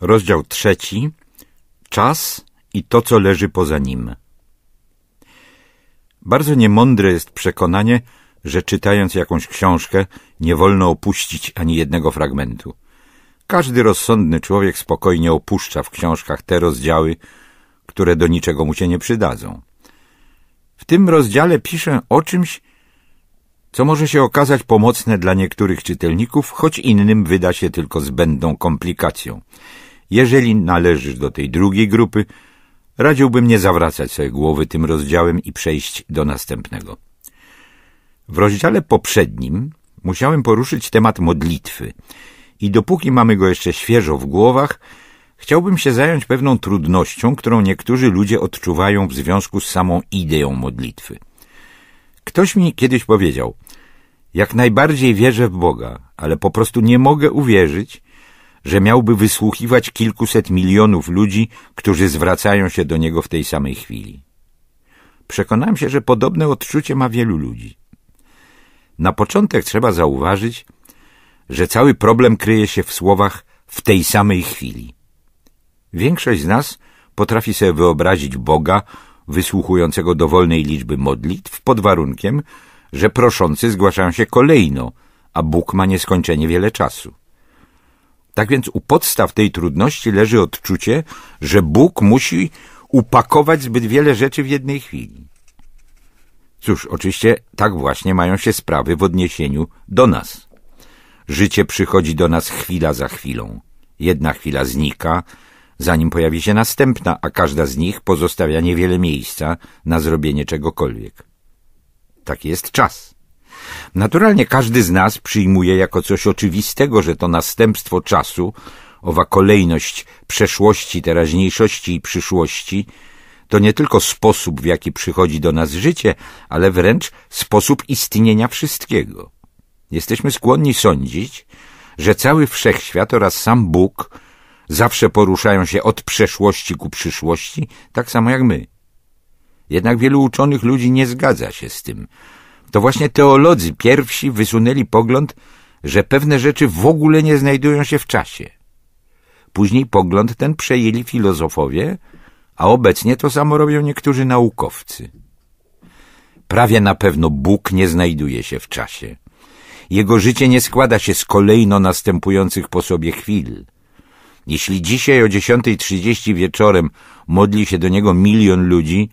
Rozdział trzeci. Czas i to, co leży poza nim. Bardzo niemądre jest przekonanie, że czytając jakąś książkę nie wolno opuścić ani jednego fragmentu. Każdy rozsądny człowiek spokojnie opuszcza w książkach te rozdziały, które do niczego mu się nie przydadzą. W tym rozdziale piszę o czymś, co może się okazać pomocne dla niektórych czytelników, choć innym wyda się tylko zbędną komplikacją. Jeżeli należysz do tej drugiej grupy, radziłbym nie zawracać sobie głowy tym rozdziałem i przejść do następnego. W rozdziale poprzednim musiałem poruszyć temat modlitwy i dopóki mamy go jeszcze świeżo w głowach, chciałbym się zająć pewną trudnością, którą niektórzy ludzie odczuwają w związku z samą ideą modlitwy. Ktoś mi kiedyś powiedział, jak najbardziej wierzę w Boga, ale po prostu nie mogę uwierzyć, że miałby wysłuchiwać kilkuset milionów ludzi, którzy zwracają się do niego w tej samej chwili. Przekonałem się, że podobne odczucie ma wielu ludzi. Na początek trzeba zauważyć, że cały problem kryje się w słowach w tej samej chwili. Większość z nas potrafi sobie wyobrazić Boga wysłuchującego dowolnej liczby modlitw pod warunkiem, że proszący zgłaszają się kolejno, a Bóg ma nieskończenie wiele czasu. Tak więc u podstaw tej trudności leży odczucie, że Bóg musi upakować zbyt wiele rzeczy w jednej chwili. Cóż, oczywiście tak właśnie mają się sprawy w odniesieniu do nas. Życie przychodzi do nas chwila za chwilą. Jedna chwila znika, zanim pojawi się następna, a każda z nich pozostawia niewiele miejsca na zrobienie czegokolwiek. Taki jest czas. Naturalnie każdy z nas przyjmuje jako coś oczywistego, że to następstwo czasu, owa kolejność przeszłości, teraźniejszości i przyszłości, to nie tylko sposób, w jaki przychodzi do nas życie, ale wręcz sposób istnienia wszystkiego. Jesteśmy skłonni sądzić, że cały wszechświat oraz sam Bóg zawsze poruszają się od przeszłości ku przyszłości, tak samo jak my. Jednak wielu uczonych ludzi nie zgadza się z tym, to właśnie teolodzy pierwsi wysunęli pogląd, że pewne rzeczy w ogóle nie znajdują się w czasie. Później pogląd ten przejęli filozofowie, a obecnie to samo robią niektórzy naukowcy. Prawie na pewno Bóg nie znajduje się w czasie. Jego życie nie składa się z kolejno następujących po sobie chwil. Jeśli dzisiaj o 10.30 wieczorem modli się do niego milion ludzi,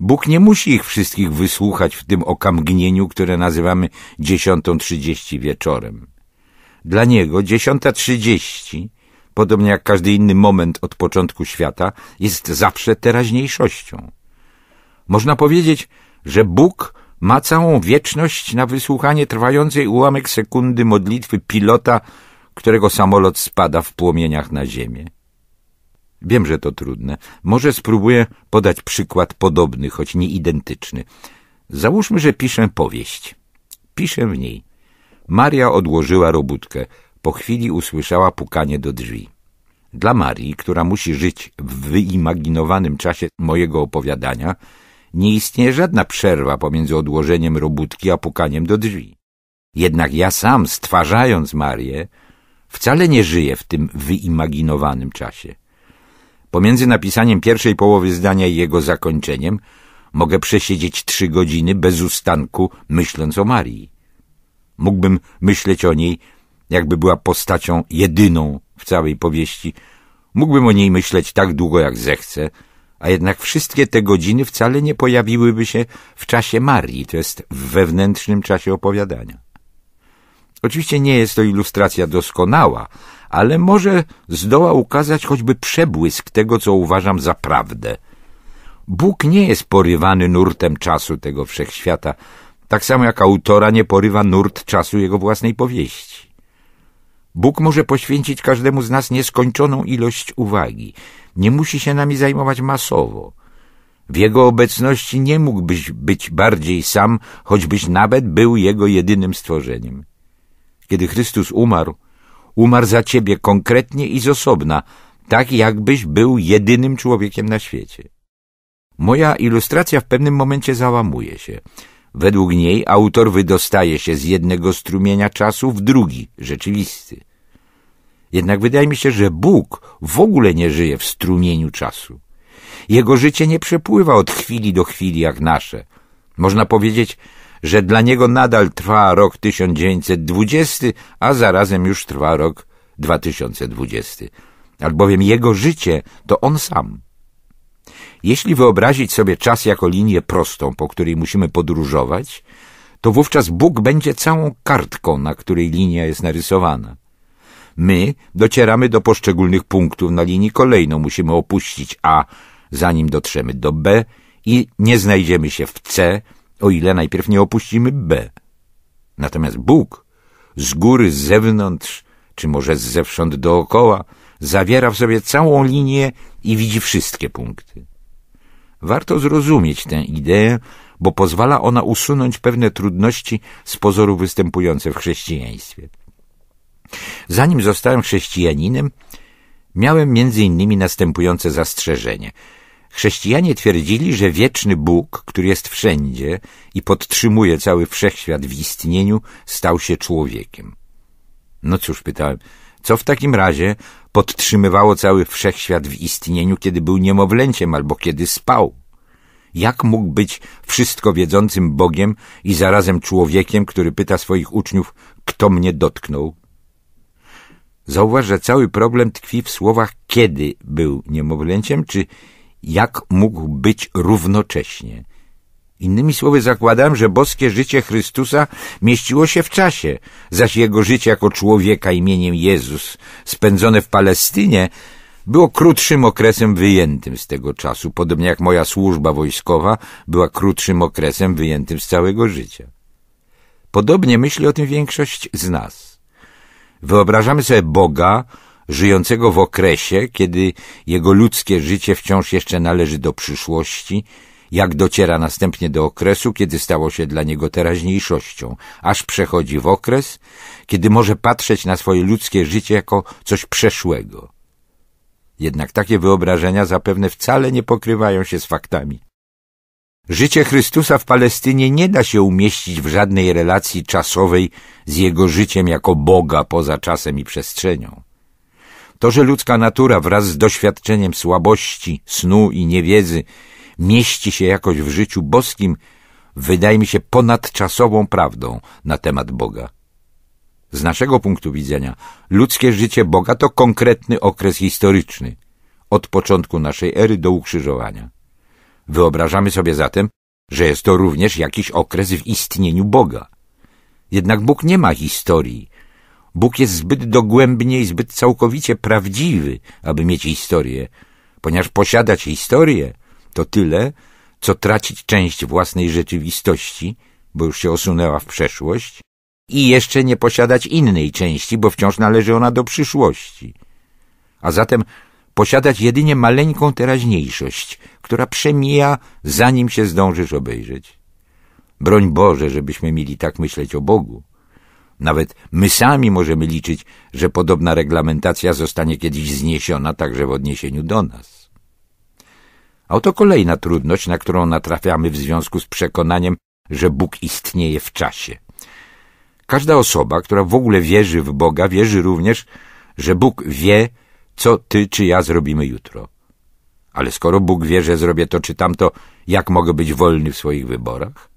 Bóg nie musi ich wszystkich wysłuchać w tym okamgnieniu, które nazywamy dziesiątą trzydzieści wieczorem. Dla Niego dziesiąta trzydzieści, podobnie jak każdy inny moment od początku świata, jest zawsze teraźniejszością. Można powiedzieć, że Bóg ma całą wieczność na wysłuchanie trwającej ułamek sekundy modlitwy pilota, którego samolot spada w płomieniach na ziemię. Wiem, że to trudne. Może spróbuję podać przykład podobny, choć nie identyczny. Załóżmy, że piszę powieść. Piszę w niej. Maria odłożyła robótkę. Po chwili usłyszała pukanie do drzwi. Dla Marii, która musi żyć w wyimaginowanym czasie mojego opowiadania, nie istnieje żadna przerwa pomiędzy odłożeniem robótki a pukaniem do drzwi. Jednak ja sam, stwarzając Marię, wcale nie żyję w tym wyimaginowanym czasie. Pomiędzy napisaniem pierwszej połowy zdania i jego zakończeniem mogę przesiedzieć trzy godziny bez ustanku, myśląc o Marii. Mógłbym myśleć o niej, jakby była postacią jedyną w całej powieści. Mógłbym o niej myśleć tak długo, jak zechcę, a jednak wszystkie te godziny wcale nie pojawiłyby się w czasie Marii, to jest w wewnętrznym czasie opowiadania. Oczywiście nie jest to ilustracja doskonała, ale może zdoła ukazać choćby przebłysk tego, co uważam za prawdę. Bóg nie jest porywany nurtem czasu tego wszechświata, tak samo jak autora nie porywa nurt czasu jego własnej powieści. Bóg może poświęcić każdemu z nas nieskończoną ilość uwagi. Nie musi się nami zajmować masowo. W jego obecności nie mógłbyś być bardziej sam, choćbyś nawet był jego jedynym stworzeniem. Kiedy Chrystus umarł, umarł za ciebie konkretnie i z osobna, tak jakbyś był jedynym człowiekiem na świecie. Moja ilustracja w pewnym momencie załamuje się. Według niej autor wydostaje się z jednego strumienia czasu w drugi, rzeczywisty. Jednak wydaje mi się, że Bóg w ogóle nie żyje w strumieniu czasu. Jego życie nie przepływa od chwili do chwili jak nasze. Można powiedzieć, że dla niego nadal trwa rok 1920, a zarazem już trwa rok 2020, albowiem jego życie to on sam. Jeśli wyobrazić sobie czas jako linię prostą, po której musimy podróżować, to wówczas Bóg będzie całą kartką, na której linia jest narysowana. My docieramy do poszczególnych punktów na linii kolejną, musimy opuścić A, zanim dotrzemy do B i nie znajdziemy się w C, o ile najpierw nie opuścimy B. Natomiast Bóg z góry, z zewnątrz, czy może z zewsząd dookoła, zawiera w sobie całą linię i widzi wszystkie punkty. Warto zrozumieć tę ideę, bo pozwala ona usunąć pewne trudności z pozoru występujące w chrześcijaństwie. Zanim zostałem chrześcijaninem, miałem między innymi następujące zastrzeżenie – Chrześcijanie twierdzili, że wieczny Bóg, który jest wszędzie i podtrzymuje cały wszechświat w istnieniu, stał się człowiekiem. No cóż, pytałem, co w takim razie podtrzymywało cały wszechświat w istnieniu, kiedy był niemowlęciem albo kiedy spał? Jak mógł być wszystko wiedzącym Bogiem i zarazem człowiekiem, który pyta swoich uczniów, kto mnie dotknął? Zauważ, że cały problem tkwi w słowach kiedy był niemowlęciem, czy jak mógł być równocześnie. Innymi słowy zakładam, że boskie życie Chrystusa mieściło się w czasie, zaś jego życie jako człowieka imieniem Jezus, spędzone w Palestynie, było krótszym okresem wyjętym z tego czasu, podobnie jak moja służba wojskowa była krótszym okresem wyjętym z całego życia. Podobnie myśli o tym większość z nas. Wyobrażamy sobie Boga, żyjącego w okresie, kiedy jego ludzkie życie wciąż jeszcze należy do przyszłości, jak dociera następnie do okresu, kiedy stało się dla niego teraźniejszością, aż przechodzi w okres, kiedy może patrzeć na swoje ludzkie życie jako coś przeszłego. Jednak takie wyobrażenia zapewne wcale nie pokrywają się z faktami. Życie Chrystusa w Palestynie nie da się umieścić w żadnej relacji czasowej z jego życiem jako Boga poza czasem i przestrzenią. To, że ludzka natura wraz z doświadczeniem słabości, snu i niewiedzy mieści się jakoś w życiu boskim, wydaje mi się ponadczasową prawdą na temat Boga. Z naszego punktu widzenia ludzkie życie Boga to konkretny okres historyczny, od początku naszej ery do ukrzyżowania. Wyobrażamy sobie zatem, że jest to również jakiś okres w istnieniu Boga. Jednak Bóg nie ma historii, Bóg jest zbyt dogłębnie i zbyt całkowicie prawdziwy, aby mieć historię, ponieważ posiadać historię to tyle, co tracić część własnej rzeczywistości, bo już się osunęła w przeszłość, i jeszcze nie posiadać innej części, bo wciąż należy ona do przyszłości. A zatem posiadać jedynie maleńką teraźniejszość, która przemija, zanim się zdążysz obejrzeć. Broń Boże, żebyśmy mieli tak myśleć o Bogu. Nawet my sami możemy liczyć, że podobna reglamentacja zostanie kiedyś zniesiona także w odniesieniu do nas. A oto kolejna trudność, na którą natrafiamy w związku z przekonaniem, że Bóg istnieje w czasie. Każda osoba, która w ogóle wierzy w Boga, wierzy również, że Bóg wie, co ty czy ja zrobimy jutro. Ale skoro Bóg wie, że zrobię to czy tamto, jak mogę być wolny w swoich wyborach?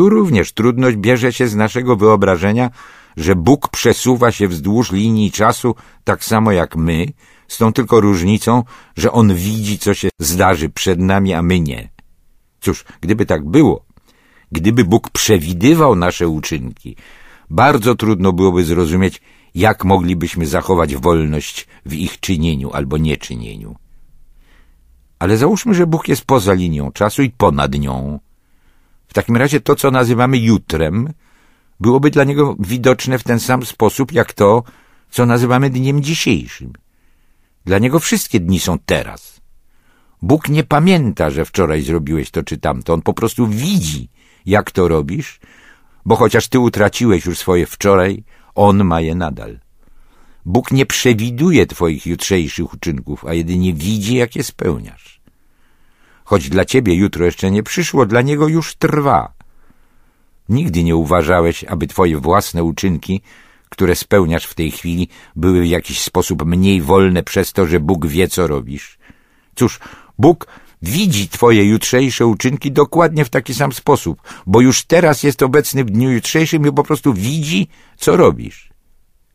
Tu również trudność bierze się z naszego wyobrażenia, że Bóg przesuwa się wzdłuż linii czasu tak samo jak my, z tą tylko różnicą, że On widzi, co się zdarzy przed nami, a my nie. Cóż, gdyby tak było, gdyby Bóg przewidywał nasze uczynki, bardzo trudno byłoby zrozumieć, jak moglibyśmy zachować wolność w ich czynieniu albo nieczynieniu. Ale załóżmy, że Bóg jest poza linią czasu i ponad nią. W takim razie to, co nazywamy jutrem, byłoby dla niego widoczne w ten sam sposób, jak to, co nazywamy dniem dzisiejszym. Dla niego wszystkie dni są teraz. Bóg nie pamięta, że wczoraj zrobiłeś to czy tamto. On po prostu widzi, jak to robisz, bo chociaż ty utraciłeś już swoje wczoraj, on ma je nadal. Bóg nie przewiduje twoich jutrzejszych uczynków, a jedynie widzi, jak je spełniasz. Choć dla ciebie jutro jeszcze nie przyszło, dla niego już trwa. Nigdy nie uważałeś, aby twoje własne uczynki, które spełniasz w tej chwili, były w jakiś sposób mniej wolne przez to, że Bóg wie, co robisz. Cóż, Bóg widzi twoje jutrzejsze uczynki dokładnie w taki sam sposób, bo już teraz jest obecny w dniu jutrzejszym i po prostu widzi, co robisz.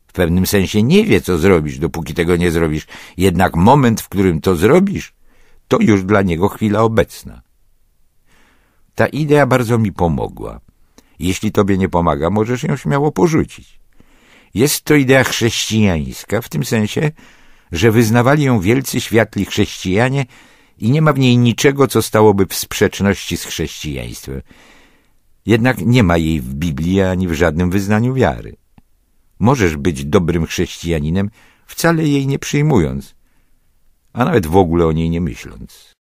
W pewnym sensie nie wie, co zrobisz, dopóki tego nie zrobisz. Jednak moment, w którym to zrobisz, to już dla niego chwila obecna. Ta idea bardzo mi pomogła. Jeśli tobie nie pomaga, możesz ją śmiało porzucić. Jest to idea chrześcijańska, w tym sensie, że wyznawali ją wielcy światli chrześcijanie i nie ma w niej niczego, co stałoby w sprzeczności z chrześcijaństwem. Jednak nie ma jej w Biblii ani w żadnym wyznaniu wiary. Możesz być dobrym chrześcijaninem, wcale jej nie przyjmując, a nawet w ogóle o niej nie myśląc.